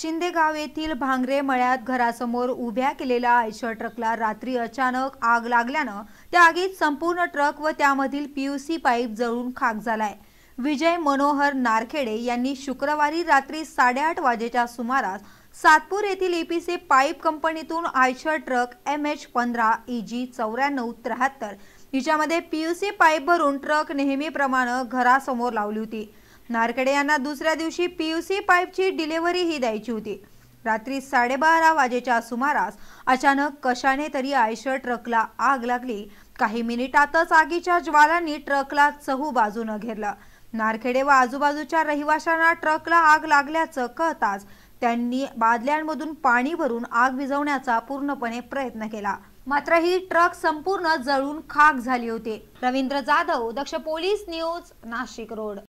शिंदेगाव येथील भांगरे मळ्यात घरासमोर उभ्या केलेल्या आयशर ट्रकला रात्री अचानक आग लागल्यानं त्या आगीत संपूर्ण ट्रक व त्यामधील पीयूसी पाईप जळून खाक झालाय विजय मनोहर नारखेडे यांनी शुक्रवारी रात्री साडेआठ वाजेच्या सुमारास सातपूर येथील एपीसी पाईप कंपनीतून आयशर ट्रक एम एच पंधरा ई जी चौऱ्याण्णव त्र्याहत्तर हिच्यामध्ये पीयूसी पाईप भरून ट्रक नेहमीप्रमाणे घरासमोर लावली होती नारकडे यांना दुसऱ्या दिवशी पीयूसी पाईपची ही द्यायची होती रात्री साडेबारा वाजेच्या सुमारास अचानक कशाने तरी आयशर ट्रकला आग लागली काही मिनिटातच आगीच्या ज्वालांनी ट्रकला चहू बाजून घेरलं नारखेडे व आजूबाजूच्या रहिवाशांना ट्रकला आग लागल्याचं कळताच त्यांनी बादल्यांमधून पाणी भरून आग विझवण्याचा पूर्णपणे प्रयत्न केला मात्र ही ट्रक संपूर्ण जळून खाक झाली होती Ravindra Jadhav Daksh police news Nashik road